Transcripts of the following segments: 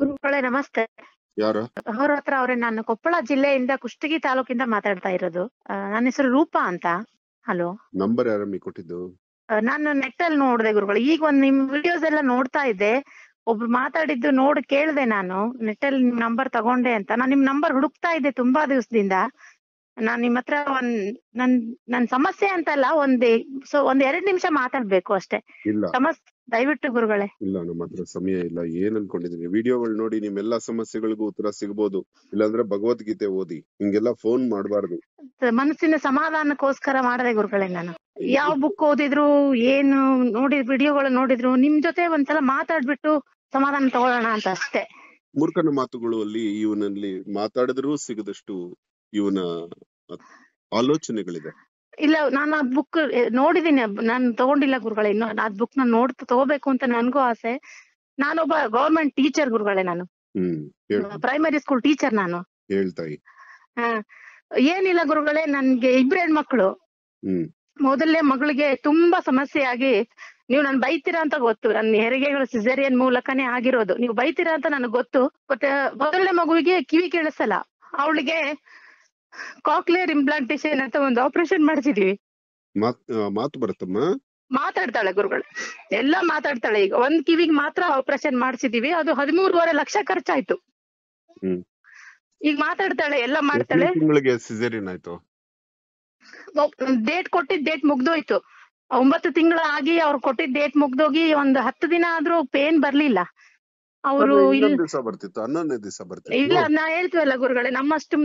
ಗುರುಗಳೇ ನಮಸ್ತೆ ಅವ್ರ ಹತ್ರ ಅವ್ರೆ ನಾನು ಕೊಪ್ಪಳ ಜಿಲ್ಲೆಯಿಂದ ಕುಷ್ಟಗಿ ತಾಲೂಕಿಂದ ಮಾತಾಡ್ತಾ ಇರೋದು ನನ್ನ ಹೆಸರು ರೂಪಾ ಅಂತ ಹಲೋ ನಂಬರ್ ಯಾರಮ್ಮಿ ಕೊಟ್ಟಿದ್ದು ನಾನು ನೆಟ್ ಅಲ್ಲಿ ನೋಡಿದೆ ಗುರುಗಳು ಈಗ ಒಂದ್ ನಿಮ್ ವಿಡಿಯೋಸ್ ಎಲ್ಲ ನೋಡ್ತಾ ಇದ್ದೆ ಒಬ್ರು ಮಾತಾಡಿದ್ದು ನೋಡ್ ಕೇಳ್ದೆ ನಾನು ನೆಟ್ ಅಲ್ಲಿ ನಿಮ್ ನಂಬರ್ ತಗೊಂಡೆ ಅಂತ ನಾನು ನಿಮ್ ನಂಬರ್ ಹುಡುಕ್ತಾ ಇದ್ದೆ ತುಂಬಾ ದಿವಸದಿಂದ ನಾನ್ ನಿಮ್ ಹತ್ರ ಒಂದ್ ನನ್ ನನ್ ಸಮಸ್ಯೆ ಅಂತಲ್ಲ ಒಂದ್ ಸೊ ಒಂದ್ ಎರಡ್ ನಿಮಿಷ ಮಾತಾಡ್ಬೇಕು ಅಷ್ಟೇ ಇಲ್ಲ ಸಮಸ್ಯೆ ದಯವಿಟ್ಟು ಗುರುಗಳೇ ಇಲ್ಲ ನಮ್ಮ ಹತ್ರ ಸಮಯ ಇಲ್ಲ ಏನ್ ಅನ್ಕೊಂಡಿದೀನಿ ವಿಡಿಯೋಗಳು ನೋಡಿ ನಿಮ್ಮೆಲ್ಲ ಸಮಸ್ಯೆಗಳಿಗೂ ಉತ್ತರ ಸಿಗ್ಬೋದು ಇಲ್ಲಾಂದ್ರೆ ಭಗವದ್ಗೀತೆ ಓದಿ ಹಿಂಗೆಲ್ಲ ಫೋನ್ ಮಾಡಬಾರ್ದು ಮನಸ್ಸಿನ ಸಮಾಧಾನಕ್ಕೋಸ್ಕರ ಮಾಡದೆ ಗುರುಗಳೇ ನಾನು ಯಾವ ಬುಕ್ ಓದಿದ್ರು ಏನು ನೋಡಿ ವಿಡಿಯೋಗಳು ನೋಡಿದ್ರು ನಿಮ್ ಜೊತೆ ಒಂದ್ಸಲ ಮಾತಾಡ್ಬಿಟ್ಟು ಸಮಾಧಾನ ತಗೊಳ್ಳೋಣ ಅಂತ ಅಷ್ಟೇ ಮೂರ್ಖನ ಮಾತುಗಳು ಅಲ್ಲಿ ಇವನಲ್ಲಿ ಮಾತಾಡಿದ್ರು ಸಿಗದಷ್ಟು ಇವನ ಆಲೋಚನೆಗಳಿದೆ ಇಲ್ಲ ನಾನು ಆ ಬುಕ್ ನೋಡಿದೀನಿ ನಾನು ತಗೊಂಡಿಲ್ಲ ಗುರುಗಳೇ ಇನ್ನು ಆ ಬುಕ್ ನಾನು ನೋಡ್ತಾ ತಗೋಬೇಕು ಅಂತ ನನಗೂ ಆಸೆ ನಾನೊಬ್ಬ ಗವರ್ಮೆಂಟ್ ಟೀಚರ್ ಗುರುಗಳೇ ನಾನು ಪ್ರೈಮರಿ ಸ್ಕೂಲ್ ಟೀಚರ್ ನಾನು ಹೇಳ್ತಾಯಿ ಏನಿಲ್ಲ ಗುರುಗಳೇ ನನ್ಗೆ ಇಬ್ರು ಹೆಣ್ಮಕ್ಳು ಮೊದಲನೇ ಮಗಳಿಗೆ ತುಂಬಾ ಸಮಸ್ಯೆ ಆಗಿ ನೀವು ನನ್ ಬೈತೀರಾ ಅಂತ ಗೊತ್ತು ನನ್ನ ಹೆರಿಗೆಗಳು ಸಿಜರಿಯನ್ ಮೂಲಕನೇ ಆಗಿರೋದು ನೀವು ಬೈತೀರಾ ಅಂತ ನನಗೆ ಗೊತ್ತು ಮತ್ತೆ ಮೊದಲನೇ ಮಗುವಿಗೆ ಕಿವಿ ಕೇಳಿಸಲ್ಲ ಅವಳಿಗೆ ಕಾಕ್ಲಿಯರ್ ಇಂಪ್ಲಾಂಟೇಷನ್ ಅಂತ ಒಂದು ಆಪರೇಷನ್ ಮಾಡಿಸಿದೀವಿ ಮಾತು ಬರುತ್ತಮ್ಮ? ಮಾತಾಡ್ತಾಳೆ ಗುರುಗಳು ಎಲ್ಲ ಮಾತಾಡ್ತಾಳೆ ಈಗ. ಒಂದ್ ಕಿವಿಗ್ ಮಾತ್ರ ಆಪರೇಷನ್ ಮಾಡ್ಸಿದೀವಿ, ಅದು ಹದಿಮೂರುವರೆ ಲಕ್ಷ ಖರ್ಚಾಯ್ತು. ಈಗ ಮಾತಾಡ್ತಾಳೆ, ಎಲ್ಲ ಮಾಡ್ತಾಳೆ. ತಿಂಗಳಿಗೆ ಆಯ್ತು? ಡೇಟ್ ಕೊಟ್ಟಿದ್ ಡೇಟ್ ಮುಗ್ದೋಯ್ತು. ಒಂಬತ್ತು ತಿಂಗಳಾಗಿ ಅವ್ರು ಕೊಟ್ಟಿದ್ ಡೇಟ್ ಮುಗ್ದೋಗಿ ಒಂದು ಹತ್ತು ದಿನ ಆದ್ರೂ ಪೇನ್ ಬರ್ಲಿಲ್ಲ. ಅವರು ಬರ್ತಿತ್ತು ಹನ್ನೊಂದನೇ ದಿವಸ ಬರ್ತಿತ್ತು ಇಲ್ಲ ನಾ ಹೇಳ್ತೀವಲ್ಲ ಗುರುಗಳೇ ನಮ್ಮಷ್ಟು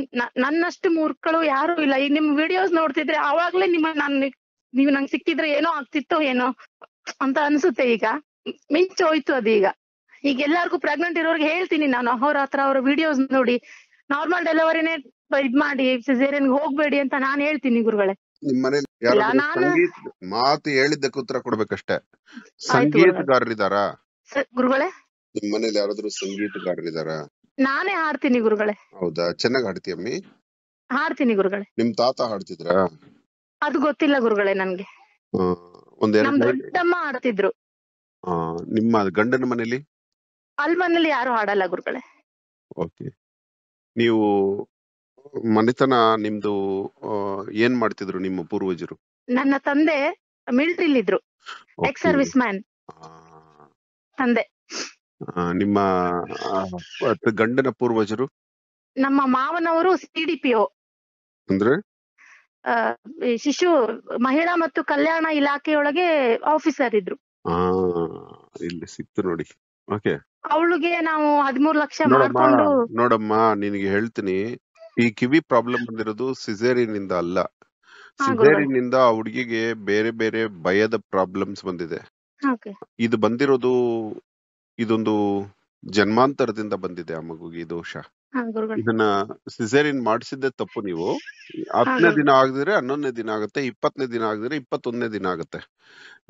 ನನ್ನಷ್ಟು ಮೂರ್ಖಳು ಯಾರು ಇಲ್ಲ ಈಗ ನಿಮ್ ವಿಡಿಯೋಸ್ ನೋಡ್ತಿದ್ರೆ ಅವಾಗ್ಲೇ ನಿಮ್ಮ ನನ್ ನೀವು ನಂಗೆ ಸಿಕ್ಕಿದ್ರೆ ಏನೋ ಆಗ್ತಿತ್ತೋ ಏನೋ ಅಂತ ಅನ್ಸುತ್ತೆ ಈಗ ಮಿಂಚು ಹೋಯ್ತು ಅದೀಗ ಈಗ ಎಲ್ಲಾರ್ಗೂ ಪ್ರೆಗ್ನೆಂಟ್ ಇರೋರ್ಗೆ ಹೇಳ್ತೀನಿ ನಾನು ಅವ್ರ ಹತ್ರ ಅವ್ರ ವಿಡಿಯೋಸ್ ನೋಡಿ ನಾರ್ಮಲ್ ಡೆಲಿವರಿನೇ ಇದ್ ಮಾಡಿ ಸಿಸೇರಿಯನ್ ಹೋಗ್ಬೇಡಿ ಅಂತ ನಾನ್ ಹೇಳ್ತೀನಿ ಗುರುಗಳೇ ನಿಮ್ ಮಾತು ಹೇಳಿದ್ದಕ್ಕೆ ಉತ್ತರ ಕೊಡ್ಬೇಕಷ್ಟೇ ಗುರುಗಳೇ ನಿಮ್ ಮನೇಲಿ ಯಾರಾದ್ರೂ ಸಂಗೀತಗಾರರಿದಾರ ನಾನೇ ಹಾಡ್ತೀನಿ ಗುರುಗಳೇ ಹೌದಾ ಚೆನ್ನಾಗಿ ಹಾಡ್ತೀಯ ಅಮ್ಮಿ ಹಾಡ್ತೀನಿ ಗುರುಗಳೇ ನಿಮ್ ತಾತ ಹಾಡ್ತಿದ್ರ ಅದು ಗೊತ್ತಿಲ್ಲ ಗುರುಗಳೇ ನನ್ಗೆ ನಮ್ ದೊಡ್ಡಮ್ಮ ಹಾಡ್ತಿದ್ರು ನಿಮ್ಮ ಗಂಡನ ಮನೇಲಿ ಅಲ್ ಮನೇಲಿ ಯಾರು ಹಾಡಲ್ಲ ಗುರುಗಳೇ ಓಕೆ ನೀವು ಮನೆತನ ನಿಮ್ದು ಏನ್ ಮಾಡ್ತಿದ್ರು ನಿಮ್ಮ ಪೂರ್ವಜರು ನನ್ನ ತಂದೆ ಇದ್ರು ಎಕ್ಸ್ ಸರ್ವಿಸ್ ಮ್ಯಾನ್ ಆ, ತಂದೆ ನಿಮ್ಮ ಗಂಡನ ಪೂರ್ವಜರು ನಮ್ಮ ಮಾವನವರು ಸಿಡಿಪಿಒ ಅಂದ್ರೆ ಶಿಶು ಮಹಿಳಾ ಮತ್ತು ಕಲ್ಯಾಣ ಇಲಾಖೆಯೊಳಗೆ ಆಫೀಸರ್ ಇದ್ರು ಇಲ್ಲಿ ಸಿಕ್ತು ನೋಡಿ ಓಕೆ ಅವಳಿಗೆ ನಾವು ಹದಿಮೂರು ಲಕ್ಷ ಮಾಡ್ಕೊಂಡು ನೋಡಮ್ಮ ನಿನಗೆ ಹೇಳ್ತೀನಿ ಈ ಕಿವಿ ಪ್ರಾಬ್ಲಮ್ ಬಂದಿರೋದು ಸಿಸೇರಿನ್ ಅಲ್ಲ ಸಿಸೇರಿನ್ ಆ ಹುಡುಗಿಗೆ ಬೇರೆ ಬೇರೆ ಭಯದ ಪ್ರಾಬ್ಲಮ್ಸ್ ಬಂದಿದೆ ಇದು ಬಂದಿರೋದು ಇದೊಂದು ಜನ್ಮಾಂತರದಿಂದ ಬಂದಿದೆ ಆ ಮಗುಗೆ ಈ ದೋಷ ಇದನ್ನ ಸಿಸೇರಿನ್ ಮಾಡಿಸಿದ್ದೆ ತಪ್ಪು ನೀವು ಹತ್ತನೇ ದಿನ ಆಗದಿದ್ರೆ ಹನ್ನೊಂದನೇ ದಿನ ಆಗುತ್ತೆ ಇಪ್ಪತ್ತನೇ ದಿನ ಆಗದಿದ್ರೆ ಇಪ್ಪತ್ತೊಂದನೇ ದಿನ ಆಗುತ್ತೆ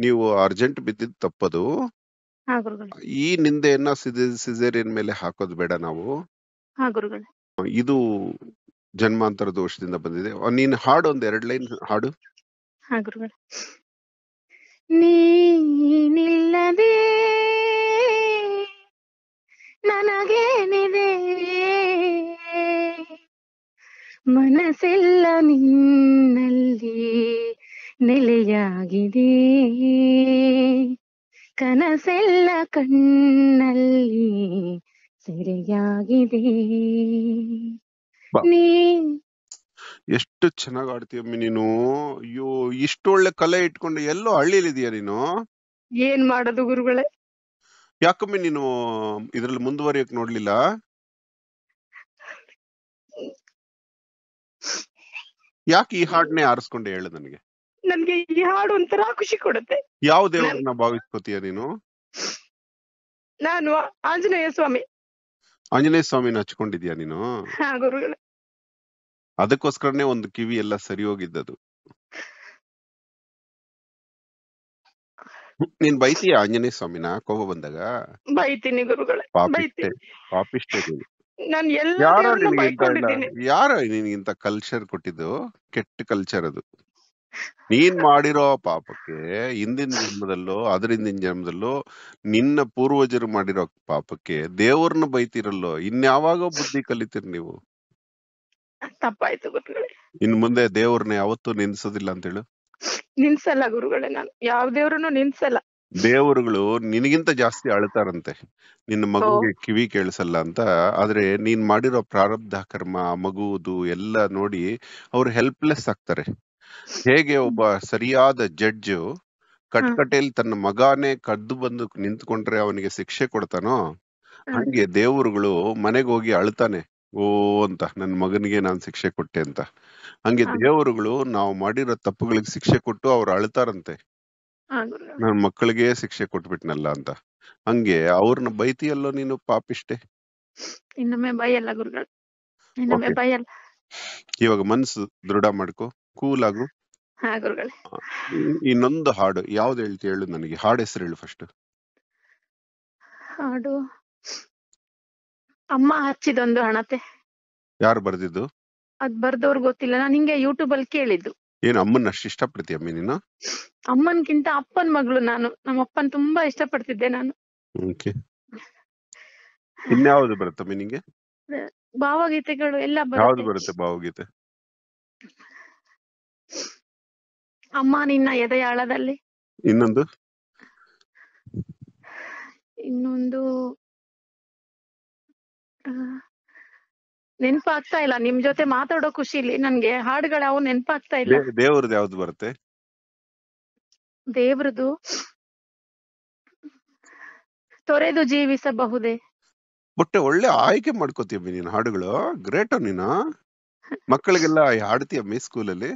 ನೀವು ಅರ್ಜೆಂಟ್ ಬಿದ್ದಿದ್ ತಪ್ಪದು ಈ ನಿಂದೆಯನ್ನ ಸಿಸೇರಿಯನ್ ಮೇಲೆ ಹಾಕೋದು ಬೇಡ ನಾವು ಇದು ಜನ್ಮಾಂತರ ದೋಷದಿಂದ ಬಂದಿದೆ ನೀನ್ ಹಾಡು ಒಂದ್ ಎರಡ್ ಲೈನ್ ಹಾಡು ನನಗೇನಿದೆ ಮನಸ್ಸೆಲ್ಲ ನಿನ್ನಲ್ಲಿ ನೆಲೆಯಾಗಿದೆ ಕನಸೆಲ್ಲ ಕಣ್ಣಲ್ಲಿ ಸೆರೆಯಾಗಿದೆ ನೀ ಎಷ್ಟು ಚೆನ್ನಾಗ್ ಆಡ್ತೀಯಮ್ಮಿ ನೀನು ಅಯ್ಯೋ ಇಷ್ಟೊಳ್ಳೆ ಕಲೆ ಇಟ್ಕೊಂಡು ಎಲ್ಲೋ ಹಳ್ಳಿಲಿದೀಯ ನೀನು ಏನ್ ಮಾಡೋದು ಗುರುಗಳೇ ಯಾಕೊಮ್ಮೆ ನೀನು ಇದ್ರಲ್ಲಿ ಮುಂದುವರಿಯಕ್ ನೋಡ್ಲಿಲ್ಲ ಯಾಕೆ ಈ ಹಾಡನ್ನೇ ಆರಿಸ್ಕೊಂಡೆ ಹೇಳು ನನಗೆ ನನ್ಗೆ ಈ ಹಾಡು ಒಂಥರ ಖುಷಿ ಕೊಡುತ್ತೆ ಯಾವ ದೇವರನ್ನ ಭಾವಿಸ್ಕೋತೀಯ ನೀನು ನಾನು ಆಂಜನೇಯ ಸ್ವಾಮಿ ಆಂಜನೇಯ ಸ್ವಾಮಿ ಹಚ್ಕೊಂಡಿದ್ಯಾ ನೀನು ಅದಕ್ಕೋಸ್ಕರನೇ ಒಂದು ಕಿವಿ ಎಲ್ಲ ಸರಿ ಹೋಗಿದ್ದದು ನೀನ್ ಬೈತೀಯ ಆಂಜನೇಯ ಸ್ವಾಮಿನ ಕೋಪ ಬಂದಾಗ ಬೈತೀನಿ ಗುರುಗಳೇ ಬೈತೀನಿ ನಾನು ಕಲ್ಚರ್ ಕೊಟ್ಟಿದ್ದು ಕೆಟ್ಟ ಕಲ್ಚರ್ ಅದು ನೀನ್ ಮಾಡಿರೋ ಪಾಪಕ್ಕೆ ಹಿಂದಿನ ಜನ್ಮದಲ್ಲೋ ಹಿಂದಿನ ಜನ್ಮದಲ್ಲೋ ನಿನ್ನ ಪೂರ್ವಜರು ಮಾಡಿರೋ ಪಾಪಕ್ಕೆ ದೇವ್ರನ್ನ ಬೈತಿರಲ್ಲೋ ಇನ್ಯಾವಾಗೋ ಬುದ್ಧಿ ಕಲಿತೀರಿ ನೀವು ತಪ್ಪಾಯ್ತು ಇನ್ ಮುಂದೆ ದೇವ್ರನ್ನ ಯಾವತ್ತೂ ನಿಂದಿಸೋದಿಲ್ಲ ಅಂತೇಳು ನಿನ್ಸಲ್ಲ ಗುರುಗಳೇ ನಾನು ಯಾವ ದೇವ್ರನ್ನು ನಿಲ್ಸಲ್ಲ ದೇವರುಗಳು ನಿನಗಿಂತ ಜಾಸ್ತಿ ಅಳ್ತಾರಂತೆ ನಿನ್ನ ಮಗುಗೆ ಕಿವಿ ಕೇಳಿಸಲ್ಲ ಅಂತ ಆದ್ರೆ ನೀನ್ ಮಾಡಿರೋ ಪ್ರಾರಬ್ಧ ಕರ್ಮ ಮಗುವುದು ಎಲ್ಲ ನೋಡಿ ಅವ್ರು ಹೆಲ್ಪ್ಲೆಸ್ ಆಗ್ತಾರೆ ಹೇಗೆ ಒಬ್ಬ ಸರಿಯಾದ ಜಡ್ಜ್ ಕಟ್ಕಟೇಲಿ ತನ್ನ ಮಗಾನೇ ಕದ್ದು ಬಂದು ನಿಂತ್ಕೊಂಡ್ರೆ ಅವನಿಗೆ ಶಿಕ್ಷೆ ಕೊಡ್ತಾನೋ ಹಂಗೆ ದೇವರುಗಳು ಮನೆಗೆ ಹೋಗಿ ಅಳ್ತಾನೆ ಓ ಅಂತ ನನ್ನ ಮಗನಿಗೆ ನಾನು ಶಿಕ್ಷೆ ಕೊಟ್ಟೆ ಅಂತ ಹಂಗೆ ದೇವರುಗಳು ನಾವು ಮಾಡಿರೋ ತಪ್ಪುಗಳಿಗೆ ಶಿಕ್ಷೆ ಕೊಟ್ಟು ಅವ್ರು ಅಳ್ತಾರಂತೆ ನನ್ನ ಮಕ್ಕಳಿಗೆ ಶಿಕ್ಷೆ ಕೊಟ್ಬಿಟ್ನಲ್ಲ ಅಂತ ಹಂಗೆ ಅವ್ರನ್ನ ಬೈತಿಯಲ್ಲೋ ನೀನು ಪಾಪಿಷ್ಟೆ ಇನ್ನೊಮ್ಮೆ ಬೈಯಲ್ಲ ಗುರುಗಳು ಬೈಯಲ್ಲ ಇವಾಗ ಮನ್ಸು ದೃಢ ಮಾಡ್ಕೋ ಕೂಲ್ ಆಗು ಇನ್ನೊಂದು ಹಾಡು ಯಾವ್ದು ಹೇಳ್ತಿ ಹೇಳು ನನಗೆ ಹಾಡು ಹೆಸರು ಹೇಳು ಫಸ್ಟ್ ಹಾಡು ಅಮ್ಮ ಹಚ್ಚಿದೊಂದು ಹಣತೆ ಯಾರು ಬರ್ದಿದ್ದು ಅದ್ ಬರ್ದವ್ರು ಗೊತ್ತಿಲ್ಲ ನಾನು ಹಿಂಗೆ ಯೂಟ್ಯೂಬ್ ಅಲ್ಲಿ ಕೇಳಿದ್ದು ಏನು ಅಮ್ಮನ ಅಷ್ಟು ಇಷ್ಟಪಡ್ತೀಯ ಅಮ್ಮ ನೀನು ಅಮ್ಮನ್ಕಿಂತ ಅಪ್ಪನ ಮಗಳು ನಾನು ನಮ್ಮ ಅಪ್ಪನ್ ತುಂಬಾ ಇಷ್ಟಪಡ್ತಿದ್ದೆ ನಾನು ಓಕೆ ಇನ್ಯಾವುದು ಅಮ್ಮ ನಿಂಗೆ ಭಾವಗೀತೆಗಳು ಎಲ್ಲ ಯಾವ್ದು ಬರುತ್ತೆ ಭಾವಗೀತೆ ಅಮ್ಮ ನಿನ್ನ ಎದೆಯಾಳದಲ್ಲಿ ಇನ್ನೊಂದು ಇನ್ನೊಂದು ನೆನ್ಪಾಗ್ತಾ ಇಲ್ಲ ನಿಮ್ ಜೊತೆ ಮಾತಾಡೋ ಖುಷಿ ಖುಷಿಲಿ ನನ್ಗೆ ಹಾಡುಗಳು ಅವು ನೆನ್ಪಾಗ್ತಾ ಇಲ್ಲ ದೇವ್ರದ್ದು ಯಾವ್ದು ಬರುತ್ತೆ ದೇವ್ರದ್ದು ತೊರೆದು ಜೀವಿಸಬಹುದೇ ಬಟ್ ಒಳ್ಳೆ ಆಯ್ಕೆ ಮಾಡ್ಕೋತೀವಿ ನೀನ್ ಹಾಡುಗಳು ಗ್ರೇಟ್ ನೀನು ಮಕ್ಕಳಿಗೆಲ್ಲ ಹಾಡ್ತೀಯಮ್ಮಿ ಸ್ಕೂಲಲ್ಲಿ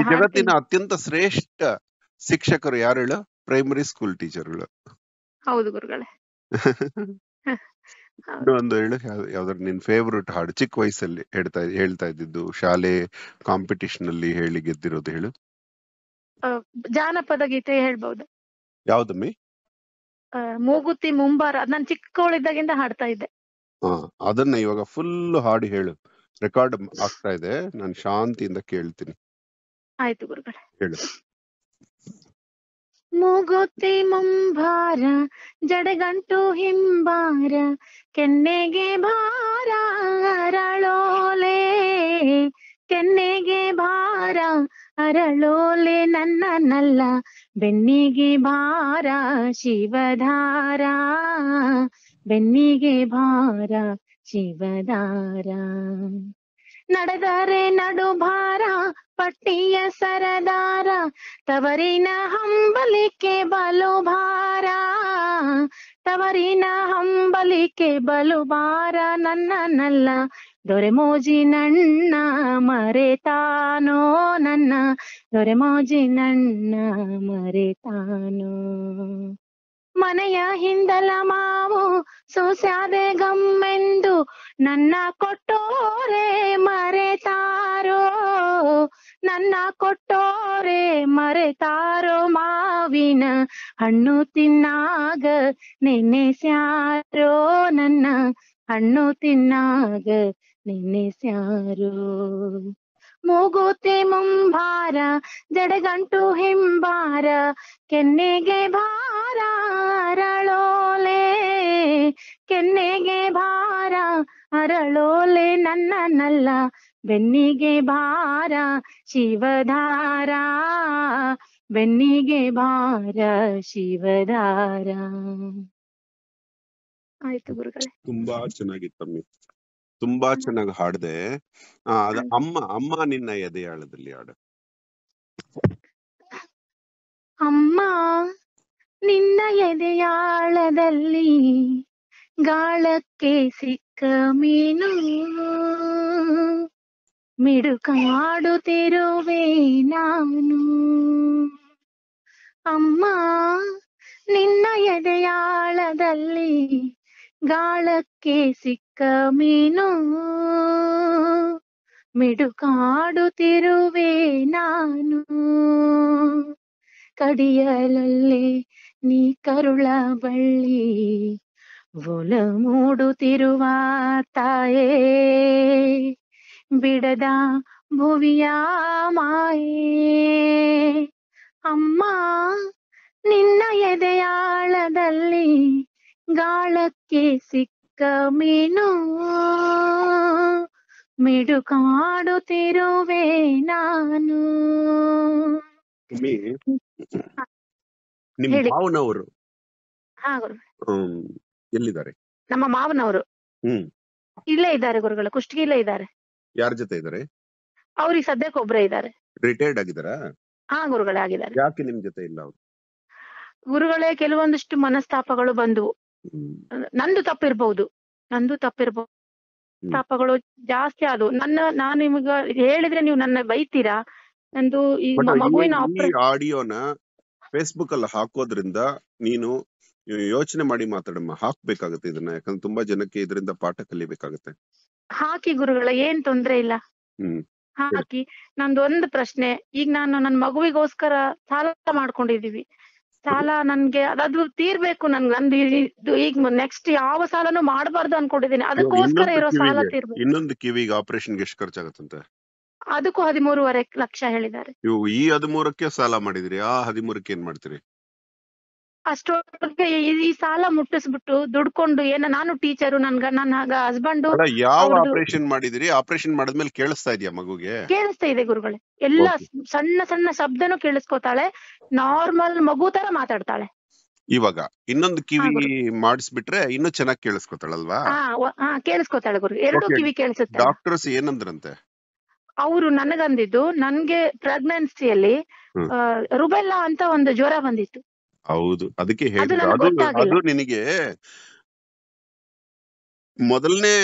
ಈ ಜಗತ್ತಿನ ಅತ್ಯಂತ ಶ್ರೇಷ್ಠ ಶಿಕ್ಷಕರು ಯಾರು ಹೇಳು ಪ್ರೈಮರಿ ಸ್ಕೂಲ್ ಟೀಚರ್ಗಳು ಹೌದು ಗುರುಗಳೇ ಒಂದು ಹೇಳು ಯಾವ್ದಾರ ನಿನ್ ಫೇವ್ರೇಟ್ ಹಾಡು ಚಿಕ್ಕ ವಯಸ್ಸಲ್ಲಿ ಹೇಳ್ತಾ ಹೇಳ್ತಾ ಇದ್ದಿದ್ದು ಶಾಲೆ ಕಾಂಪಿಟಿಷನ್ ಅಲ್ಲಿ ಹೇಳಿ ಗೆದ್ದಿರೋದು ಹೇಳು ಜಾನಪದ ಗೀತೆ ಹೇಳ್ಬಹುದು ಯಾವ್ದಮ್ಮಿ ಮೂಗುತಿ ಮುಂಬಾರ ನಾನು ಚಿಕ್ಕವಳಿದ್ದಾಗಿಂದ ಹಾಡ್ತಾ ಇದ್ದೆ ಅದನ್ನ ಇವಾಗ ಫುಲ್ ಹಾಡು ಹೇಳು ರೆಕಾರ್ಡ್ ಆಗ್ತಾ ಇದೆ ನಾನು ಶಾಂತಿಯಿಂದ ಕೇಳ್ತೀನಿ ಆಯ್ತು ಗುರುಗಳೇ ಹೇಳು ಮೂಗುತ್ತಿ ಮುಂಬಾರ ಜಡಗಂಟು ಹಿಂಬಾರ ಕೆನ್ನೆಗೆ ಭಾರ ಅರಳೋಲೆ ಕೆನ್ನೆಗೆ ಭಾರ ಅರಳೋಲೆ ನನ್ನ ನಲ್ಲ ಬೆನ್ನಿಗೆ ಭಾರ ಶಿವಧಾರ ಬೆನ್ನಿಗೆ ಭಾರ ಶಿವಧಾರ ನಡೆದರೆ ಭಾರ ಪಟ್ಟಿಯ ಸರದಾರ तवरी न हम बलि के बलो भारा तवरी न हम बलि के बलो भारा नन्ना नल्ला ದೊರೆ ಮೋಜಿ ನನ್ನ ಮರೆತಾನೋ ನನ್ನ ದೊರೆ ಮೋಜಿ ನನ್ನ ಮರೆತಾನೋ ಮನೆಯ ಹಿಂದಲ ಮಾವು ಸೋಸ್ಯಾದೆ ಗಮ್ಮೆಂದು ನನ್ನ ಕೊಟ್ಟೋರೆ ಮರೆತಾರೋ ನನ್ನ ಕೊಟ್ಟೋರೆ ಮರೆತಾರೋ ಮಾವಿನ ಹಣ್ಣು ತಿನ್ನಾಗ ಸ್ಯಾರೋ ನನ್ನ ಹಣ್ಣು ತಿನ್ನಾಗ ಸ್ಯಾರೋ ಮೂಗುತ್ತೆ ಮುಂಭಾರ ಜಡಗಂಟು ಹಿಂಬಾರ ಕೆನ್ನೆಗೆ ಭಾರ ಅರಳೋಲೆ ಕೆನ್ನೆಗೆ ಭಾರ ಅರಳೋಲೆ ನನ್ನ ನಲ್ಲ ಬೆನ್ನಿಗೆ ಭಾರ ಶಿವಧಾರ ಬೆನ್ನಿಗೆ ಭಾರ ಶಿವಧಾರ ಆಯ್ತು ಗುರುಗಳೇ ತುಂಬಾ ಚೆನ್ನಾಗಿತ್ತು ತುಂಬಾ ಚೆನ್ನಾಗಿ ಹಾಡಿದೆ ಅದ ಅಮ್ಮ ಅಮ್ಮ ನಿನ್ನ ಎದೆಯಾಳದಲ್ಲಿ ಹಾಡು ಅಮ್ಮ ನಿನ್ನ ಎದೆಯಾಳದಲ್ಲಿ ಗಾಳಕ್ಕೆ ಸಿಕ್ಕ ಮೀನು ಮಿಡುಕಾಡುತ್ತಿರುವೆ ನಾನು ಅಮ್ಮ ನಿನ್ನ ಎದೆಯಾಳದಲ್ಲಿ ಗಾಳಕ್ಕೆ ಸಿಕ್ಕ ಕಾಡು ಮಿಡುಕಾಡುತ್ತಿರುವೆ ನಾನು ಕಡಿಯಲಲ್ಲಿ ನೀ ಕರುಳ ಬಳ್ಳಿ ಒಲ ಮೂಡುತ್ತಿರುವ ತಾಯೇ ಬಿಡದ ಭುವಿಯ ಮಾಯೇ ಅಮ್ಮ ನಿನ್ನ ಎದೆಯಾಳದಲ್ಲಿ ಗಾಳಕ್ಕೆ ಸಿಕ್ಕ ಮಿಡುಕಮಿನು ಮಿಡುಕಾಡುತ್ತಿರುವೆ ನಾನು ನಿಮ್ಮ ಮಾವನವರು ಎಲ್ಲಿದ್ದಾರೆ ನಮ್ಮ ಮಾವನವರು ಇಲ್ಲೇ ಇದ್ದಾರೆ ಗುರುಗಳು ಇಲ್ಲೇ ಇದ್ದಾರೆ ಯಾರ ಜೊತೆ ಇದ್ದಾರೆ ಅವ್ರಿಗೆ ಸದ್ಯಕ್ಕೆ ಒಬ್ರೇ ಇದ್ದಾರೆ ರಿಟೈರ್ಡ್ ಆಗಿದಾರ ಹಾ ಗುರುಗಳೇ ಆಗಿದ್ದಾರೆ ಯಾಕೆ ನಿಮ್ ಜೊತೆ ಇಲ್ಲ ಅವರು ಗುರುಗಳೇ ಕೆಲವೊಂದಿಷ್ಟು ಮನಸ್ತಾಪಗಳು ಬಂದವು ನಂದು ತಪ್ಪಿರ್ಬಹುದು ನಂದು ತಪ್ಪಿರ್ಬಹುದು ತಾಪಗಳು ಜಾಸ್ತಿ ಆದವು ನನ್ನ ನಾನು ನಿಮಗ ಹೇಳಿದ್ರೆ ನೀವು ನನ್ನ ಬೈತೀರಾ ನಂದು ಈ ಮಗುವಿನ ಆಡಿಯೋನ ಫೇಸ್ಬುಕ್ ಅಲ್ಲಿ ಹಾಕೋದ್ರಿಂದ ನೀನು ಯೋಚನೆ ಮಾಡಿ ಮಾತಾಡಮ್ಮ ಹಾಕ್ಬೇಕಾಗತ್ತೆ ಇದನ್ನ ಯಾಕಂದ್ರೆ ತುಂಬಾ ಜನಕ್ಕೆ ಇದರಿಂದ ಪಾಠ ಕಲಿಬೇಕಾಗತ್ತೆ ಹಾಕಿ ಗುರುಗಳ ಏನ್ ತೊಂದ್ರೆ ಇಲ್ಲ ಹಾಕಿ ನಂದು ಒಂದು ಪ್ರಶ್ನೆ ಈಗ ನಾನು ನನ್ನ ಮಗುವಿಗೋಸ್ಕರ ಸಾಲ ಮಾಡ್ಕೊಂಡಿದೀವಿ ಸಾಲ ನನ್ಗೆ ಅದು ತೀರ್ಬೇಕು ನನ್ ನಂದು ಈಗ ನೆಕ್ಸ್ಟ್ ಯಾವ ಸಾಲನು ಮಾಡಬಾರ್ದು ಅನ್ಕೊಂಡಿದಿನಿ ಅದಕ್ಕೋಸ್ಕರ ಇರೋ ಸಾಲ ತೀರ್ಬೇಕು ಇನ್ನೊಂದು ಕಿವಿಗೆ ಆಪರೇಷನ್ಗೆ ಎಷ್ಟು ಖರ್ಚಾಗತ್ತಂತೆ ಅದಕ್ಕೂ ಹದಿಮೂರುವರೆ ಲಕ್ಷ ಹೇಳಿದ್ದಾರೆ ಈ ಹದಿಮೂರಕ್ಕೆ ಸಾಲ ಮಾಡಿದ್ರಿ ಆ ಹದಿಮೂರಕ್ಕೆ ಏನ್ ಮಾಡ್ತೀರಿ ಅಷ್ಟೊಂದು ಈ- ಸಾಲ ಮುಟ್ಟಿಸ್ಬಿಟ್ಟು ದುಡ್ಕೊಂಡು ಏನ ನಾನು ಟೀಚರ್ ನನ್ಗ ನನ್ನ ಹಸ್ಬೆಂಡ್ ಅಲ್ಲ ಯಾವ ಆಪರೇಷನ್ ಮಾಡಿದಿರಿ ಆಪರೇಷನ್ ಮಾಡಿದ್ಮೇಲೆ ಕೇಳಿಸ್ತಾ ಇದೆಯಾ ಮಗುಗೆ ಕೇಳಿಸ್ತಾ ಇದೆ ಗುರುಗಳೇ ಎಲ್ಲ ಸಣ್ಣ ಸಣ್ಣ ಶಬ್ದನು ಕೇಳಿಸ್ಕೊತಾಳೆ ನಾರ್ಮಲ್ ಮಗು ತರ ಮಾತಾಡ್ತಾಳೆ ಇವಾಗ ಇನ್ನೊಂದು ಕಿವಿ ಮಾಡಿಸ್ಬಿಟ್ರೆ ಇನ್ನೂ ಚೆನ್ನಾಗಿ ಕೇಳಿಸ್ಕೊತಾಳಲ್ವಾ ಹಾ ಕೇಳಿಸ್ಕೊತಾಳೆ ಗುರು ಎರಡು ಕಿವಿ ಕೇಳಿಸುತ್ತೆ ಡಾಕ್ಟರ್ಸ್ ಏನಂದ್ರಂತೆ ಅವರು ನನಗಂದಿದ್ದು ನನ್ಗೆ ಪ್ರೆಗ್ನೆನ್ಸಿಯಲ್ಲಿ ರುಬೆಲ್ಲಾ ಅಂತ ಒಂದು ಜ್ವರ ಬಂದಿತ್ತು ಹೌದು ಅದಕ್ಕೆ ಹೇಳಿ ಅದು ನಿನಗೆ ಮೊದಲನೇ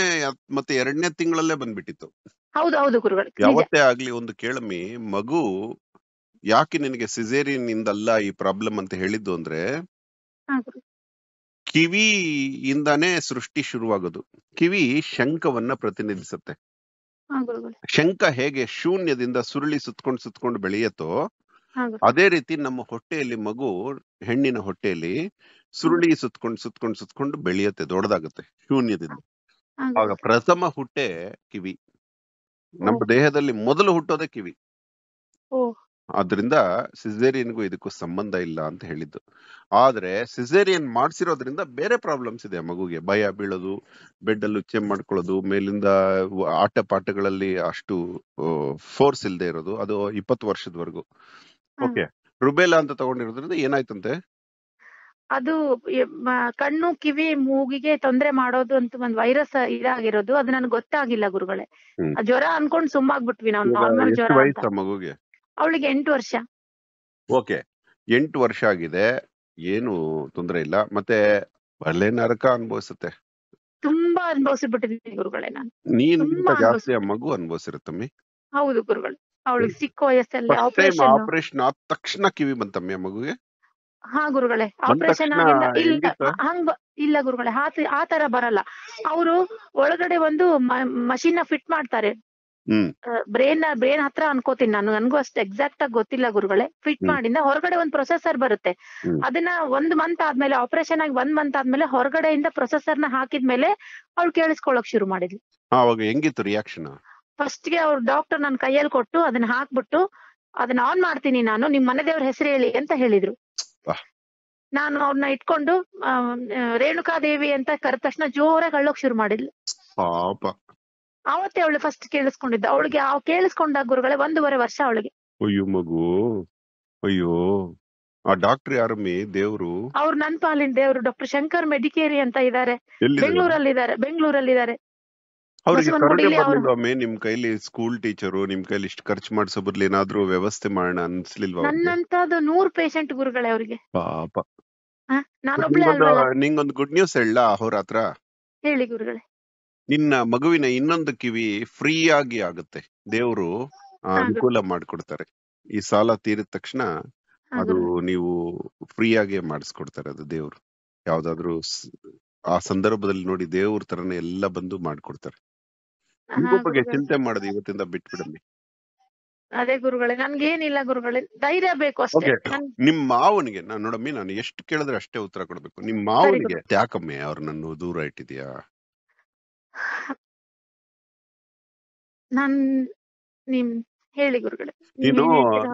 ಮತ್ತೆ ಎರಡನೇ ತಿಂಗಳಲ್ಲೇ ಬಂದ್ಬಿಟ್ಟಿತ್ತು ಹೌದು ಹೌದು ಯಾವತ್ತೇ ಆಗ್ಲಿ ಒಂದು ಕೇಳಮಿ ಮಗು ಯಾಕೆ ನಿನಗೆ ಸಿಸೇರಿನ್ ಇಂದಲ್ಲ ಈ ಪ್ರಾಬ್ಲಮ್ ಅಂತ ಹೇಳಿದ್ದು ಅಂದ್ರೆ ಕಿವಿ ಇಂದಾನೇ ಸೃಷ್ಟಿ ಶುರುವಾಗೋದು ಕಿವಿ ಶಂಕವನ್ನ ಪ್ರತಿನಿಧಿಸುತ್ತೆ ಶಂಕ ಹೇಗೆ ಶೂನ್ಯದಿಂದ ಸುರುಳಿ ಸುತ್ಕೊಂಡು ಸುತ್ಕೊಂಡು ಬೆಳೆಯತ್ತೋ ಅದೇ ರೀತಿ ನಮ್ಮ ಹೊಟ್ಟೆಯಲ್ಲಿ ಮಗು ಹೆಣ್ಣಿನ ಹೊಟ್ಟೆಯಲ್ಲಿ ಸುರುಳಿ ಸುತ್ಕೊಂಡು ಸುತ್ಕೊಂಡು ಸುತ್ಕೊಂಡು ಬೆಳೆಯುತ್ತೆ ದೊಡ್ಡದಾಗುತ್ತೆ ಶೂನ್ಯದಿಂದ ಆಗ ಪ್ರಥಮ ಹುಟ್ಟೆ ಕಿವಿ ನಮ್ಮ ದೇಹದಲ್ಲಿ ಮೊದಲು ಹುಟ್ಟೋದೇ ಕಿವಿ ಆದ್ರಿಂದ ಸಿಸೇರಿಯನ್ಗೂ ಇದಕ್ಕೂ ಸಂಬಂಧ ಇಲ್ಲ ಅಂತ ಹೇಳಿದ್ದು ಆದ್ರೆ ಸಿಸೇರಿಯನ್ ಮಾಡಿಸಿರೋದ್ರಿಂದ ಬೇರೆ ಪ್ರಾಬ್ಲಮ್ಸ್ ಇದೆ ಮಗುಗೆ ಭಯ ಬೀಳೋದು ಬೆಡ್ ಅಲ್ಲಿ ಉಚ್ಚೆ ಮಾಡ್ಕೊಳ್ಳೋದು ಮೇಲಿಂದ ಆಟ ಪಾಠಗಳಲ್ಲಿ ಅಷ್ಟು ಫೋರ್ಸ್ ಇಲ್ಲದೆ ಇರೋದು ಅದು ಇಪ್ಪತ್ತು ವರ್ಷದವರೆಗೂ ಓಕೆ ರುಬೆಲಾ ಅಂತ ತಗೊಂಡಿರೋದ್ರಿಂದ ಏನಾಯ್ತಂತೆ ಅದು ಕಣ್ಣು ಕಿವಿ ಮೂಗಿಗೆ ತೊಂದರೆ ಮಾಡೋದು ಅಂತ ಒಂದ್ ವೈರಸ್ ಇದಾಗಿರೋದು ಅದು ನನ್ಗೆ ಗೊತ್ತಾಗಿಲ್ಲ ಗುರುಗಳೇ ಜ್ವರ ಅನ್ಕೊಂಡ್ ಸುಮ್ಮಾಗ್ಬಿಟ್ವಿ ನಾವು ನಾರ್ಮಲ್ ಜ್ವರ ಮಗುಗೆ ಅವಳಿಗೆ ಎಂಟು ವರ್ಷ ಓಕೆ ಎಂಟು ವರ್ಷ ಆಗಿದೆ ಏನು ತೊಂದರೆ ಇಲ್ಲ ಮತ್ತೆ ಒಳ್ಳೆ ನರಕ ಅನುಭವಿಸುತ್ತೆ ತುಂಬಾ ಅನ್ಭವಿಸ್ಬಿಟ್ಟಿದ್ದೀನಿ ಗುರುಗಳೇ ನಾನು ನೀನು ಜಾಸ್ತಿ ಮಗು ಅನುಭವಿಸಿರುತ್ತಮ್ಮಿ ಹೌದು ಗುರುಗಳು ಅವಳಿಗೆ ಸಿಕ್ಕ ವಯಸ್ಸಲ್ಲಿ ಆಪರೇಷನ್ ಆದ ತಕ್ಷಣ ಕಿವಿ ಮಗುಗೆ ಹಾ ಗುರುಗಳೇ ಆಪರೇಷನ್ ಆಗಿಲ್ಲ ಇಲ್ಲ ಗುರುಗಳೇ ಆ ತರ ಬರಲ್ಲ ಅವರು ಒಳಗಡೆ ಒಂದು ಮಷಿನ್ ಫಿಟ್ ಮಾಡ್ತಾರೆ ಬ್ರೇನ್ ಬ್ರೇನ್ ಹತ್ರ ಅನ್ಕೋತೀನಿ ನಾನು ನನ್ಗೂ ಅಷ್ಟು ಎಕ್ಸಾಕ್ಟ್ ಆಗಿ ಗೊತ್ತಿಲ್ಲ ಗುರುಗಳೇ ಫಿಟ್ ಮಾಡಿಂದ ಹೊರಗಡೆ ಒಂದ್ ಪ್ರೊಸೆಸರ್ ಬರುತ್ತೆ ಅದನ್ನ ಒಂದ್ ಮಂತ್ ಆದ್ಮೇಲೆ ಆಪರೇಷನ್ ಆಗಿ ಒಂದ್ ಮಂತ್ ಆದ್ಮೇಲೆ ಹೊರಗಡೆಯಿಂದ ಪ್ರೊಸೆಸರ್ ನ ಹಾಕಿದ್ಮೇಲೆ ಅವ್ಳು ಕೇಳಿಸ್ಕೊಳಕ್ ಶುರು ಮಾಡಿದ್ಲು ಅವಾಗ ಹೆಂಗಿತ್ತು ರಿಯಾಕ್ಷನ್ ಗೆ ಅವ್ರ ಡಾಕ್ಟರ್ ನನ್ನ ಕೈಯಲ್ಲಿ ಕೊಟ್ಟು ಅದನ್ನ ಹಾಕ್ಬಿಟ್ಟು ಅದನ್ನ ಆನ್ ಮಾಡ್ತೀನಿ ನಾನು ನಿಮ್ ಮನೆ ದೇವ್ರ ಹೆಸರು ಹೇಳಿ ಅಂತ ಹೇಳಿದ್ರು ನಾನು ಅವ್ರನ್ನ ಇಟ್ಕೊಂಡು ರೇಣುಕಾದೇವಿ ಅಂತ ಕರೆದ ತಕ್ಷಣ ಜೋರಾಗಿ ಅಳ್ಳೋಕ್ ಶುರು ಮಾಡಿದ್ಲು ಅವತ್ತೇ ಅವಳು ಫಸ್ಟ್ ಕೇಳಿಸ್ಕೊಂಡಿದ್ದ ಅವಳಿಗೆ ಅವ್ ಕೇಳಿಸ್ಕೊಂಡ ಗುರುಗಳೇ ಒಂದೂವರೆ ವರ್ಷ ಅವಳಿಗೆ ಅಯ್ಯೋ ಅಯ್ಯೋ ಆ ಡಾಕ್ಟರ್ ಅವ್ರು ನನ್ ಪಾಲಿನ ದೇವ್ರು ಡಾಕ್ಟರ್ ಶಂಕರ್ ಮೆಡಿಕೇರಿ ಅಂತ ಇದಾರೆ ಬೆಂಗಳೂರಲ್ಲಿ ಇದಾರೆ ಬೆಂಗಳೂರಲ್ಲಿ ಇದಾರೆ ಅವರಿಗೆ ಕರುಣೆ ಬರ್ಲಿಲ್ವಾ ನಿಮ್ ಕೈಲಿ ಸ್ಕೂಲ್ ಟೀಚರು ನಿಮ್ ಕೈಲಿ ಇಷ್ಟು ಖರ್ಚು ಮಾಡಿಸೋ ಬದಲು ಏನಾದ್ರೂ ವ್ಯವಸ್ಥೆ ಮಾಡೋಣ ಅನ್ಸ್ಲಿಲ್ವಾ ನನ್ನಂತದ ನೂರ್ ಪೇಷಂಟ್ ಗುರುಗಳೇ ಅವರಿಗೆ ಪಾಪ ನಿಂಗೊಂದು ಗುಡ್ ನ್ಯೂಸ್ ಹೇಳ ಅವ್ರ ಹತ್ರ ಹೇಳಿ ಗುರುಗಳೇ ನಿನ್ನ ಮಗುವಿನ ಇನ್ನೊಂದು ಕಿವಿ ಫ್ರೀ ಆಗಿ ಆಗುತ್ತೆ ದೇವರು ಅನುಕೂಲ ಮಾಡ್ಕೊಡ್ತಾರೆ ಈ ಸಾಲ ತೀರಿದ ತಕ್ಷಣ ಅದು ನೀವು ಫ್ರೀ ಆಗಿ ಮಾಡಿಸ್ಕೊಡ್ತಾರೆ ಅದು ದೇವ್ರು ಯಾವ್ದಾದ್ರು ಆ ಸಂದರ್ಭದಲ್ಲಿ ನೋಡಿ ದೇವ್ರ ತರನೇ ಎಲ್ಲ ಬಂದು ಮಾಡ್ಕೊಡ್ತಾರೆ ಬಗ್ಗೆ ಚಿಂತೆ ಮಾಡುದು ಇವತ್ತಿಂದ ಬಿಟ್ಬಿಡಲಿ ಅದೇ ಗುರುಗಳೇ ಏನಿಲ್ಲ ಗುರುಗಳೇ ಧೈರ್ಯ ಬೇಕು ಅಷ್ಟೇ ನಿಮ್ ಮಾವನಿಗೆ ನಾನು ನೋಡಮ್ಮಿ ನಾನು ಎಷ್ಟು ಕೇಳಿದ್ರೆ ಅಷ್ಟೇ ಉತ್ತರ ಕೊಡ್ಬೇಕು ನಿಮ್ ಮಾವನಿಗೆ ಯಾಕಮ್ಮಿ ಅವ್ರನ್ನ ದೂರ ಇಟ್ಟಿದ್ಯಾ ನನ್ ನಿಮ್ ಹೇಳಿ ಗುರುಗಳೇ ನೀನು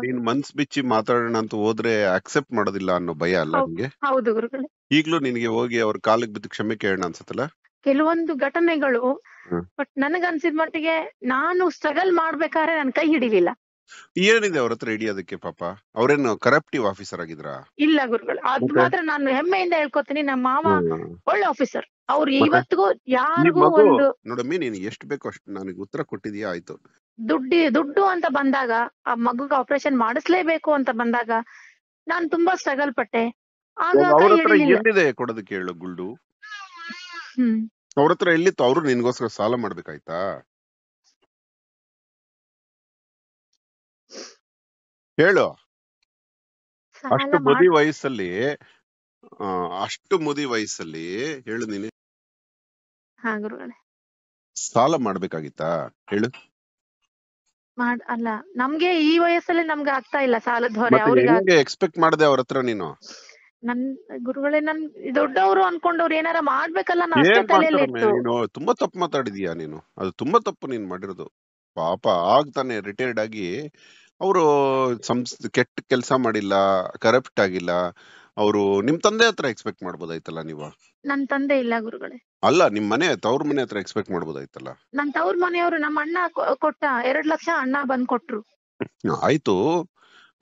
ನೀನ್ ಮನ್ಸ್ ಬಿಚ್ಚಿ ಮಾತಾಡೋಣ ಅಂತ ಹೋದ್ರೆ ಅಕ್ಸೆಪ್ಟ್ ಮಾಡೋದಿಲ್ಲ ಅನ್ನೋ ಭಯ ಅಲ್ಲ ನಿಮ್ಗೆ ಹೌದು ಗುರುಗಳೇ ಈಗ್ಲೂ ನಿನಗೆ ಹೋಗಿ ಅವ್ರ ಕಾಲಿಗೆ ಬಿದ್ದು ಕ್ಷಮೆ ಕೇಳೋಣ ಅನ್ಸತ್ತಲ್ಲ ಕೆಲವೊಂದು ಘಟನೆಗಳು ಬಟ್ ನನಗ ಅನ್ಸಿದ ಮಟ್ಟಿಗೆ ನಾನು ಸ್ಟ್ರಗಲ್ ಮಾಡ್ಬೇಕಾದ್ರೆ ನನ್ ಕೈ ಹಿಡಿಲಿಲ್ಲ ಏನಿದೆ ಅವ್ರ ಹತ್ರ ಹಿಡಿಯೋದಕ್ಕೆ ಪಾಪ ಅವ್ರೇನು ಕರಪ್ಟಿವ್ ಆಫೀಸರ್ ಆಗಿದ್ರ ಇಲ್ಲ ಗುರುಗಳು ಅದ್ ಮಾತ್ರ ನಾನು ಹೆಮ್ಮೆಯಿಂದ ಹೇಳ್ಕೊತೀನಿ ನಮ್ಮ ಮಾವ ಒಳ್ಳೆ ಆಫೀಸರ್ ಅವ್ರು ಇವತ್ತಿಗೂ ಯಾರಿಗೂ ಒಂದು ನೋಡಮ್ಮಿ ನೀನು ಎಷ್ಟು ಬೇಕೋ ಅಷ್ಟು ನನಗೆ ಉತ್ತರ ಕೊಟ್ಟಿದ್ಯಾ ಆಯ್ತು ದುಡ್ಡಿ ದುಡ್ಡು ಅಂತ ಬಂದಾಗ ಆ ಮಗುಗೆ ಆಪರೇಷನ್ ಮಾಡಿಸ್ಲೇಬೇಕು ಅಂತ ಬಂದಾಗ ನಾನು ತುಂಬಾ ಸ್ಟ್ರಗಲ್ ಪಟ್ಟೆ ಆಗ ಕೊಡೋದಕ್ಕೆ ಹೇಳು ಗುಲ್ಡು ಅವ್ರ ಹತ್ರ ಎಲ್ಲಿತ್ತು ಅವರು ನಿನ್ಗೋಸ್ಕರ ಸಾಲ ಮಾಡ್ಬೇಕಾಯ್ತಾ ಹೇಳು ಅಷ್ಟು ಮುದಿ ವಯಸ್ಸಲ್ಲಿ ಅಷ್ಟು ಮುದಿ ವಯಸ್ಸಲ್ಲಿ ಹೇಳು ನೀನೆ ಸಾಲ ಮಾಡ್ಬೇಕಾಗಿತ್ತಾ ಹೇಳು ಅಲ್ಲ ನಮ್ಗೆ ಈ ವಯಸ್ಸಲ್ಲಿ ನಮ್ಗೆ ಆಗ್ತಾ ಇಲ್ಲ ಸಾಲದ ಹೊರೆ ಎಕ್ಸ್ಪೆಕ್ಟ್ ಮಾಡ್ದೆ ಅವ್ರ ಹತ್ರ ನೀನು ನನ್ ಗುರುಗಳೇ ನನ್ ದೊಡ್ಡವರು ಅನ್ಕೊಂಡವ್ರು ಏನಾರ ಮಾಡ್ಬೇಕಲ್ಲ ತುಂಬಾ ತಪ್ಪು ಮಾತಾಡಿದೀಯ ನೀನು ಅದು ತುಂಬಾ ತಪ್ಪು ನೀನ್ ಮಾಡಿರೋದು ಪಾಪ ಆಗ್ತಾನೆ ರಿಟೈರ್ಡ್ ಆಗಿ ಅವರು ಸಂಸ್ ಕೆಟ್ಟ ಕೆಲಸ ಮಾಡಿಲ್ಲ ಕರಪ್ಟ್ ಆಗಿಲ್ಲ ಅವರು ನಿಮ್ ತಂದೆ ಹತ್ರ ಎಕ್ಸ್ಪೆಕ್ಟ್ ಮಾಡ್ಬೋದಾಯ್ತಲ್ಲ ನೀವು ನನ್ ತಂದೆ ಇಲ್ಲ ಗುರುಗಳೇ ಅಲ್ಲ ನಿಮ್ ಮನೆ ತವ್ರ ಮನೆ ಹತ್ರ ಎಕ್ಸ್ಪೆಕ್ಟ್ ಮಾಡ್ಬೋದಾಯ್ತಲ್ಲ ನನ್ ತವ್ರ ಮನೆಯವರು ನಮ್ಮ ಅಣ್ಣ ಕೊಟ್ಟ ಎರಡ್ ಲಕ್ಷ ಅಣ್ಣ ಬಂದ್ ಕೊಟ್ರು ಆಯ್ತು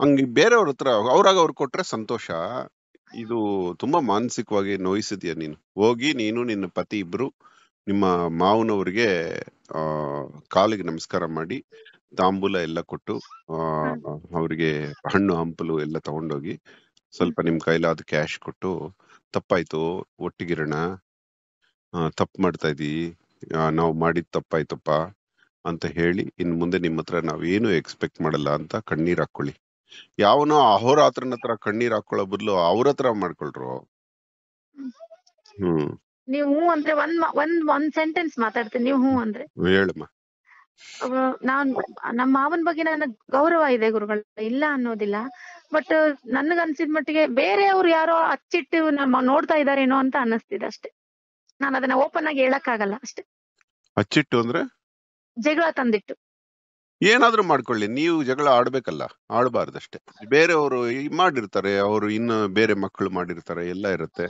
ಹಂಗ ಬೇರೆಯವ್ರ ಹತ್ರ ಅವ್ರಾಗ ಅವ್ರು ಕೊಟ್ರೆ ಸಂತೋಷ ಇದು ತುಂಬಾ ಮಾನಸಿಕವಾಗಿ ನೋಯಿಸಿದ್ಯಾ ನೀನು ಹೋಗಿ ನೀನು ನಿನ್ನ ಪತಿ ಇಬ್ರು ನಿಮ್ಮ ಮಾವನವ್ರಿಗೆ ಆ ಕಾಲಿಗೆ ನಮಸ್ಕಾರ ಮಾಡಿ ತಾಂಬೂಲ ಎಲ್ಲ ಕೊಟ್ಟು ಆ ಅವ್ರಿಗೆ ಹಣ್ಣು ಹಂಪಲು ಎಲ್ಲ ತಗೊಂಡೋಗಿ ಸ್ವಲ್ಪ ನಿಮ್ ಕೈಲಾದ ಕ್ಯಾಶ್ ಕೊಟ್ಟು ತಪ್ಪಾಯ್ತು ಒಟ್ಟಿಗಿರೋಣ ತಪ್ಪು ಮಾಡ್ತಾ ಇದೀವಿ ನಾವು ಮಾಡಿದ ತಪ್ಪಾಯ್ತಪ್ಪ ಅಂತ ಹೇಳಿ ಇನ್ ಮುಂದೆ ನಿಮ್ಮ ಹತ್ರ ನಾವೇನು ಎಕ್ಸ್ಪೆಕ್ಟ್ ಮಾಡಲ್ಲ ಅಂತ ಕಣ್ಣೀರ್ ಹಾಕೊಳ್ಳಿ ಯಾವನೋ ಅಹೋರಾತ್ರನ ಹತ್ರ ಕಣ್ಣೀರ್ ಹಾಕೊಳ್ಳೋ ಬದ್ಲು ಅವ್ರ ಹತ್ರ ಮಾಡ್ಕೊಳ್ರು ಹ್ಮ್ ನೀವು ಅಂದ್ರೆ ಒಂದ್ ಮ- ಒಂದ್ ಒಂದ್ ಸೆಂಟೆನ್ಸ್ ಮಾತಾಡ್ತೀನಿ ನೀವು ಹ್ಞೂ ಅಂದ್ರೆ ಹೇಳಮ್ಮ ನಾನ್ ನಮ್ಮ ಮಾವನ್ ಬಗ್ಗೆ ನನಗ್ ಗೌರವ ಇದೆ ಗುರುಗಳು ಇಲ್ಲ ಅನ್ನೋದಿಲ್ಲ ಬಟ್ ನನಗ್ ಅನ್ಸಿದ್ ಮಟ್ಟಿಗೆ ಬೇರೆಯವ್ರು ಯಾರೋ ಅಚ್ಚಿಟ್ಟು ನಮ್ಮ ನೋಡ್ತಾ ಇದಾರೇನೋ ಅಂತ ಅನ್ನಿಸ್ತಿದೆ ಅಷ್ಟೇ ನಾನು ಅದನ್ನ ಓಪನ್ ಆಗಿ ಆಗಲ್ಲ ಅಷ್ಟೇ ಅಚ್ಚಿಟ್ಟು ಅಂದ್ರೆ ಜಗಳ ತಂದಿಟ್ಟು ಏನಾದ್ರೂ ಮಾಡ್ಕೊಳ್ಳಿ ನೀವು ಜಗಳ ಆಡ್ಬೇಕಲ್ಲ ಆಡಬಾರ್ದಷ್ಟೇ ಬೇರೆಯವರು ಮಾಡಿರ್ತಾರೆ ಅವರು ಇನ್ನು ಬೇರೆ ಮಕ್ಕಳು ಮಾಡಿರ್ತಾರೆ ಎಲ್ಲ ಇರುತ್ತೆ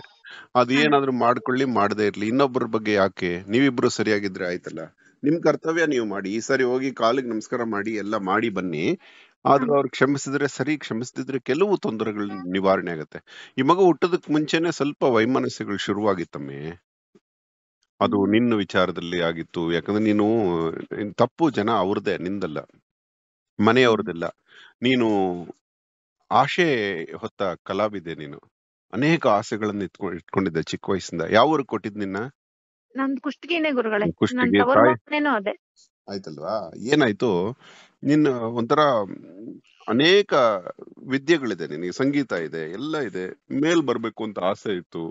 ಅದ್ ಏನಾದ್ರೂ ಮಾಡ್ಕೊಳ್ಳಿ ಮಾಡದೇ ಇರ್ಲಿ ಇನ್ನೊಬ್ಬರ ಬಗ್ಗೆ ಯಾಕೆ ನೀವಿಬ್ರು ಸರಿಯಾಗಿದ್ರೆ ಆಯ್ತಲ್ಲ ನಿಮ್ ಕರ್ತವ್ಯ ನೀವು ಮಾಡಿ ಈ ಸರಿ ಹೋಗಿ ಕಾಲಿಗೆ ನಮಸ್ಕಾರ ಮಾಡಿ ಎಲ್ಲ ಮಾಡಿ ಬನ್ನಿ ಆದ್ರೂ ಅವ್ರು ಕ್ಷಮಿಸಿದ್ರೆ ಸರಿ ಕ್ಷಮಿಸದಿದ್ರೆ ಕೆಲವು ತೊಂದರೆಗಳು ನಿವಾರಣೆ ಆಗತ್ತೆ ಈ ಮಗು ಹುಟ್ಟದಕ್ ಮುಂಚೆನೆ ಸ್ವಲ್ಪ ವೈಮನಸ್ಸುಗಳು ಶುರುವಾಗಿತ್ತಮ್ಮೆ ಅದು ನಿನ್ನ ವಿಚಾರದಲ್ಲಿ ಆಗಿತ್ತು ಯಾಕಂದ್ರೆ ನೀನು ತಪ್ಪು ಜನ ಅವ್ರದೇ ನಿಂದಲ್ಲ ಮನೆಯವ್ರದೆಲ್ಲ ನೀನು ಆಶೆ ಹೊತ್ತ ಕಲಾವಿದೆ ನೀನು ಅನೇಕ ಆಸೆಗಳನ್ನ ಇಟ್ಕೊಂಡ್ ಇಟ್ಕೊಂಡಿದ್ದೆ ಚಿಕ್ಕ ವಯಸ್ಸಿಂದ ಯಾವ ಕೊಟ್ಟಿದ್ ನಿನ್ನ ಆಯ್ತಲ್ವಾ ಏನಾಯ್ತು ನಿನ್ನ ಒಂಥರ ಅನೇಕ ವಿದ್ಯೆಗಳಿದೆ ನಿನಗೆ ಸಂಗೀತ ಇದೆ ಎಲ್ಲ ಇದೆ ಮೇಲ್ ಬರ್ಬೇಕು ಅಂತ ಆಸೆ ಇತ್ತು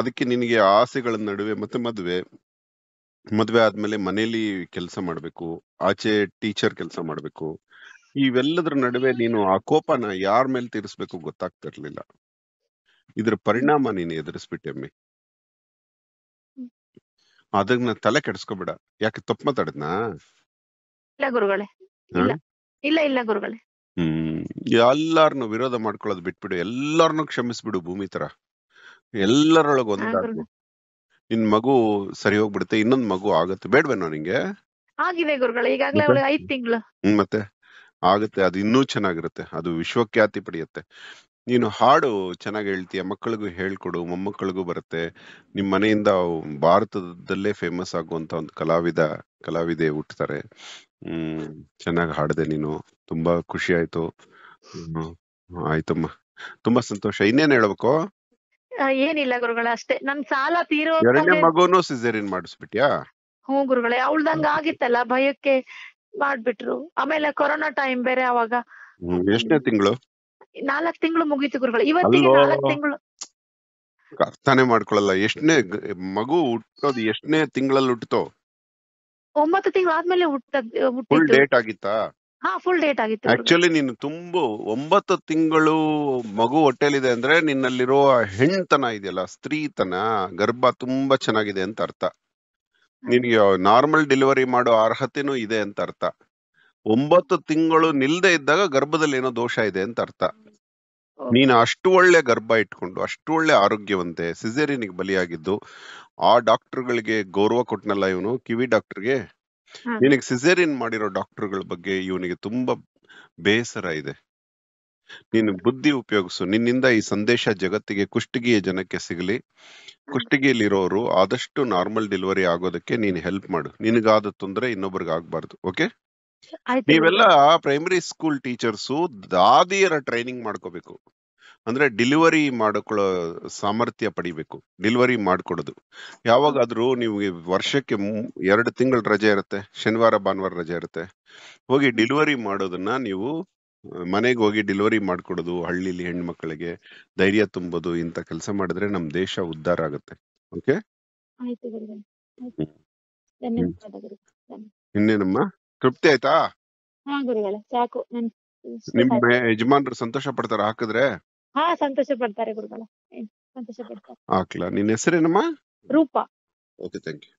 ಅದಕ್ಕೆ ನಿನಗೆ ಆಸೆಗಳ ನಡುವೆ ಮತ್ತೆ ಮದುವೆ ಮದುವೆ ಆದ್ಮೇಲೆ ಮನೇಲಿ ಕೆಲಸ ಮಾಡ್ಬೇಕು ಆಚೆ ಟೀಚರ್ ಕೆಲಸ ಮಾಡ್ಬೇಕು ಇವೆಲ್ಲದ್ರ ನಡುವೆ ನೀನು ಆ ಕೋಪನ ಯಾರ ಮೇಲೆ ತೀರಿಸ್ಬೇಕು ಗೊತ್ತಾಗ್ತಿರ್ಲಿಲ್ಲ ಇದ್ರ ಪರಿಣಾಮ ನೀನು ಎದುರಿಸ್ಬಿಟ್ಟೆ ಅಮ್ಮಿ ಅದನ್ನ ತಲೆ ಕೆಡಿಸ್ಕೋಬೇಡ ಯಾಕೆ ತಪ್ಪು ಮಾತಾಡದ್ನಾ ಇಲ್ಲ ಇಲ್ಲ ಗುರುಗಳೇ ಹ್ಮ್ ಎಲ್ಲಾರನ್ನು ವಿರೋಧ ಮಾಡ್ಕೊಳ್ಳೋದು ಬಿಟ್ಬಿಡು ಎಲ್ಲಾರನ್ನು ಕ್ಷಮಿಸ್ಬಿಡು ಭೂಮಿ ತರ ಎಲ್ಲರೊಳಗ ಒಂದ್ ನಿನ್ ಮಗು ಸರಿ ಹೋಗ್ಬಿಡುತ್ತೆ ಇನ್ನೊಂದ್ ಮಗು ಆಗುತ್ತೆ ಬೇಡ್ವೇನೋ ನಿಂಗೆ ಆಗಿದೆ ತಿಂಗಳು ಮತ್ತೆ ಆಗುತ್ತೆ ಅದು ಇನ್ನೂ ಚೆನ್ನಾಗಿರುತ್ತೆ ಅದು ವಿಶ್ವಖ್ಯಾತಿ ಪಡೆಯುತ್ತೆ ನೀನು ಹಾಡು ಚೆನ್ನಾಗಿ ಹೇಳ್ತೀಯ ಮಕ್ಕಳಿಗೂ ಹೇಳ್ಕೊಡು ಮೊಮ್ಮಕ್ಕಳಿಗೂ ಬರುತ್ತೆ ನಿಮ್ಮ ಮನೆಯಿಂದ ಭಾರತದಲ್ಲೇ ಫೇಮಸ್ ಆಗುವಂತ ಒಂದು ಕಲಾವಿದ ಕಲಾವಿದೆ ಹುಟ್ಟುತ್ತಾರೆ ಹ್ಮ್ ಚೆನ್ನಾಗಿ ಹಾಡಿದೆ ನೀನು ತುಂಬಾ ಖುಷಿ ಆಯ್ತು ಆಯ್ತಮ್ಮ ತುಂಬಾ ಸಂತೋಷ ಇನ್ನೇನ್ ಹೇಳ್ಬೇಕು ಏನಿಲ್ಲ ಗುರುಗಳ ಅಷ್ಟೇ ನನ್ ಸಾಲ ತೀರೋ ಮಗುನು ಸಿಸೇರಿನ್ ಮಾಡಿಸ್ಬಿಟ್ಯಾ ಹ್ಞೂ ಗುರುಗಳೇ ಅವಳ್ದಂಗ ಆಗಿತ್ತಲ್ಲ ಭಯಕ್ಕೆ ಮಾಡ್ಬಿಟ್ರು ಆಮೇಲೆ ಕೊರೋನಾ ಟೈಮ್ ಬೇರೆ ಅವಾಗ ಎಷ್ಟನೇ ತಿಂಗಳು ನಾಲ್ಕ್ ತಿಂಗಳು ಮುಗೀತು ಗುರುಗಳು ಇವತ್ತಿಗೆ ನಾಲ್ಕ್ ತಿಂಗಳು ಅರ್ಥನೆ ಮಾಡ್ಕೊಳ್ಳಲ್ಲ ಎಷ್ಟನೇ ಮಗು ಹುಟ್ಟೋದು ಎಷ್ಟನೇ ತಿಂಗಳಲ್ಲಿ ಹುಟ್ಟತೋ ಒಂಬತ್ತು ತಿಂಗಳು ಆದ್ಮೇಲೆ ಹುಟ್ಟ ಡೇಟ್ ಆಗಿತ್ತಾ ಫುಲ್ ಡೇಟ್ ಆಗಿತ್ತು ಆಕ್ಚುಲಿ ನೀನು ತುಂಬಾ ಒಂಬತ್ತು ತಿಂಗಳು ಮಗು ಹೊಟ್ಟೆಲಿದೆ ಅಂದ್ರೆ ನಿನ್ನಲ್ಲಿರೋ ಹೆಣ್ತನ ಇದೆಯಲ್ಲ ಸ್ತ್ರೀತನ ಗರ್ಭ ತುಂಬಾ ಚೆನ್ನಾಗಿದೆ ಅಂತ ಅರ್ಥ ನಿನಗೆ ನಾರ್ಮಲ್ ಡೆಲಿವರಿ ಮಾಡೋ ಅರ್ಹತೆನೂ ಇದೆ ಅಂತ ಅರ್ಥ ಒಂಬತ್ತು ತಿಂಗಳು ನಿಲ್ದೇ ಇದ್ದಾಗ ಗರ್ಭದಲ್ಲಿ ಏನೋ ದೋಷ ಇದೆ ಅಂತ ಅರ್ಥ ನೀನು ಅಷ್ಟು ಒಳ್ಳೆ ಗರ್ಭ ಇಟ್ಕೊಂಡು ಅಷ್ಟು ಒಳ್ಳೆ ಆರೋಗ್ಯವಂತೆ ಸಿಸೇರಿನಿಗೆ ಬಲಿಯಾಗಿದ್ದು ಆ ಡಾಕ್ಟರ್ಗಳಿಗೆ ಗೌರವ ಕೊಟ್ನಲ್ಲ ಇವನು ಕಿವಿ ಡಾಕ್ಟರ್ಗೆ ನಿನಗೆ ಸಿಸೇರಿಯನ್ ಮಾಡಿರೋ ಡಾಕ್ಟರ್ಗಳ ಬಗ್ಗೆ ಇವನಿಗೆ ತುಂಬಾ ಬೇಸರ ಇದೆ ನೀನು ಬುದ್ಧಿ ಉಪಯೋಗಿಸು ನಿನ್ನಿಂದ ಈ ಸಂದೇಶ ಜಗತ್ತಿಗೆ ಕುಷ್ಟಗಿಯ ಜನಕ್ಕೆ ಸಿಗಲಿ ಇರೋರು ಆದಷ್ಟು ನಾರ್ಮಲ್ ಡೆಲಿವರಿ ಆಗೋದಕ್ಕೆ ನೀನು ಹೆಲ್ಪ್ ಮಾಡು ನಿನಗಾದ ತೊಂದರೆ ಆಗ್ಬಾರ್ದು ಓಕೆ ನೀವೆಲ್ಲ ಪ್ರೈಮರಿ ಸ್ಕೂಲ್ ಟೀಚರ್ಸು ದಾದಿಯರ ಟ್ರೈನಿಂಗ್ ಮಾಡ್ಕೋಬೇಕು ಅಂದ್ರೆ ಡೆಲಿವರಿ ಮಾಡಿಕೊಳ್ಳೋ ಸಾಮರ್ಥ್ಯ ಪಡಿಬೇಕು ಡೆಲಿವರಿ ಮಾಡಿಕೊಡೋದು ಯಾವಾಗಾದ್ರೂ ನಿಮಗೆ ವರ್ಷಕ್ಕೆ ಎರಡು ತಿಂಗಳ ರಜೆ ಇರುತ್ತೆ ಶನಿವಾರ ಭಾನುವಾರ ರಜೆ ಇರುತ್ತೆ ಹೋಗಿ ಡಿಲಿವರಿ ಮಾಡೋದನ್ನ ನೀವು ಮನೆಗೆ ಹೋಗಿ ಡೆಲಿವರಿ ಮಾಡಿಕೊಡೋದು ಹಳ್ಳಿಲಿ ಹೆಣ್ಮಕ್ಳಿಗೆ ಧೈರ್ಯ ತುಂಬೋದು ಇಂತ ಕೆಲಸ ಮಾಡಿದ್ರೆ ನಮ್ಮ ದೇಶ ಉದ್ಧಾರ ಆಗುತ್ತೆ ಓಕೆ ಇನ್ನೇನಮ್ಮ ತೃಪ್ತಿ ಆಯ್ತಾ ನಿಮ್ಮ ಯಜಮಾನ್ರು ಸಂತೋಷ ಪಡ್ತಾರ ಹಾಕಿದ್ರೆ ಹಾ ಸಂತೋಷ ಪಡ್ತಾರೆ ಗುರುಗಳ ಸಂತೋಷ ಪಡ್ತಾರೆ ನಿನ್ನ ಹೆಸರೇನಮ್ಮ ರೂಪಾ ಓಕೆ ಥ್ಯಾಂಕ್ ಯು